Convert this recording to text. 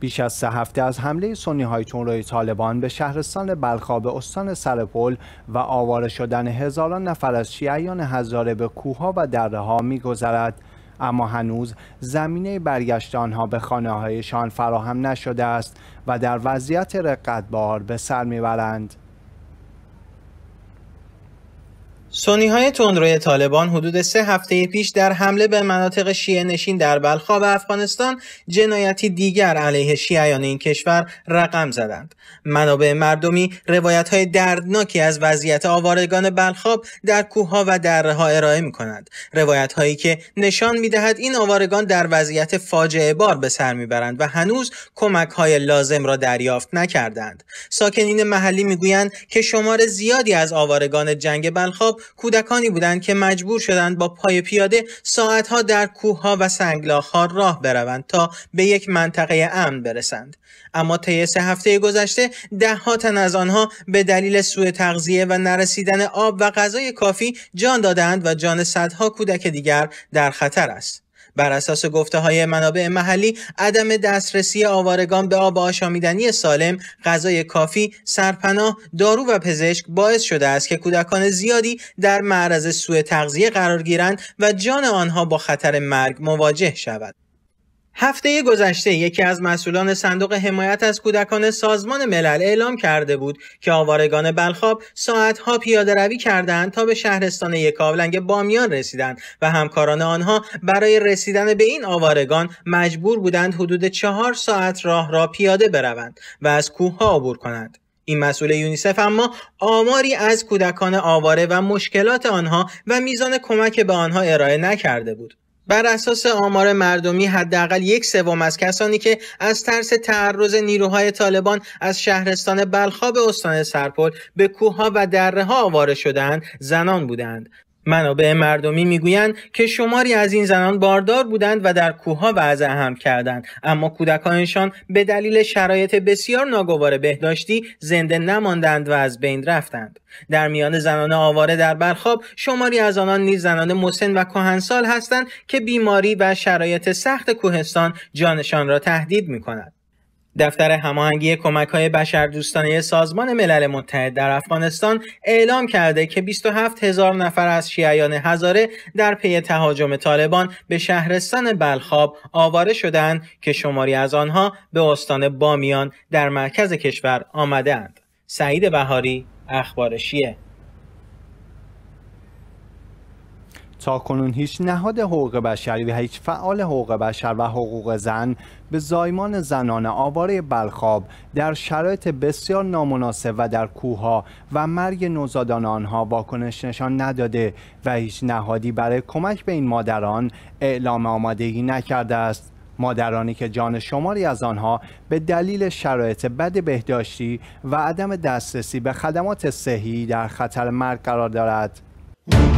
بیش از سه هفته از حمله سنی های روی طالبان به شهرستان بلخاب استان سرپل و آواره شدن هزاران نفر از شیعیان هزاره به کوها و دره ها میگذرد اما هنوز زمینه برگشت آنها به خانه هایشان فراهم نشده است و در وضعیت رقتبار به سر میبرند. سونی های تندروی طالبان حدود سه هفته پیش در حمله به مناطق شیعه نشین در بلخاب افغانستان جنایتی دیگر علیه شیعیان این کشور رقم زدند. منابع مردمی روایت های دردناکی از وضعیت آوارگان بلخاب در کوهها و دره ها ارائه می کند. روایت هایی که نشان می دهد این آوارگان در وضعیت فاجعه بار به سر می برند و هنوز کمک های لازم را دریافت نکردند. ساکنین محلی می که شمار زیادی از آوارگان جنگ بلخاب کودکانی بودند که مجبور شدند با پای پیاده ساعتها در کوهها و سنگلاخها راه بروند تا به یک منطقه امن برسند اما طی سه هفته گذشته دهها تن از آنها به دلیل سوء تغذیه و نرسیدن آب و غذای کافی جان دادند و جان صدها کودک دیگر در خطر است بر اساس گفته های منابع محلی عدم دسترسی آوارگان به آب آشامیدنی سالم غذای کافی سرپناه دارو و پزشک باعث شده است که کودکان زیادی در معرض سوء تغذیه قرار گیرند و جان آنها با خطر مرگ مواجه شود هفته گذشته یکی از مسئولان صندوق حمایت از کودکان سازمان ملل اعلام کرده بود که آوارگان بلخاب ساعتها پیاده روی کردند تا به شهرستان یکاولنگ بامیان رسیدند و همکاران آنها برای رسیدن به این آوارگان مجبور بودند حدود چهار ساعت راه را پیاده بروند و از کوه ها عبور کنند. این مسئول یونیسف اما آماری از کودکان آواره و مشکلات آنها و میزان کمک به آنها ارائه نکرده بود. بر اساس آمار مردمی حداقل یک سوم از کسانی که از ترس تعرض نیروهای طالبان از شهرستان بلخا به استان سرپل به کوهها و دره ها آواره شدند زنان بودند منابع مردمی میگویند که شماری از این زنان باردار بودند و در کوهها وضع هم کردند اما کودکانشان به دلیل شرایط بسیار ناگوار بهداشتی زنده نماندند و از بین رفتند در میان زنان آواره در برخواب شماری از آنان نیز زنان مسن و کهنسال هستند که بیماری و شرایط سخت کوهستان جانشان را تهدید می کند. دفتر هماهنگی کمک های بشردوستانه سازمان ملل متحد در افغانستان اعلام کرده که 27 هزار نفر از شیعیان هزاره در پی تهاجم طالبان به شهرستان بلخاب آواره شدند که شماری از آنها به استان بامیان در مرکز کشور آمدند. سعید بهاری اخبار شیعه تاکنون هیچ نهاد حقوق بشری و هیچ فعال حقوق بشر و حقوق زن به زایمان زنان آواره بلخاب در شرایط بسیار نامناسب و در کوهها و مرگ نوزادان آنها واکنش نشان نداده و هیچ نهادی برای کمک به این مادران اعلام آمادگی نکرده است مادرانی که جان شماری از آنها به دلیل شرایط بد بهداشتی و عدم دسترسی به خدمات صحی در خطر مرگ قرار دارد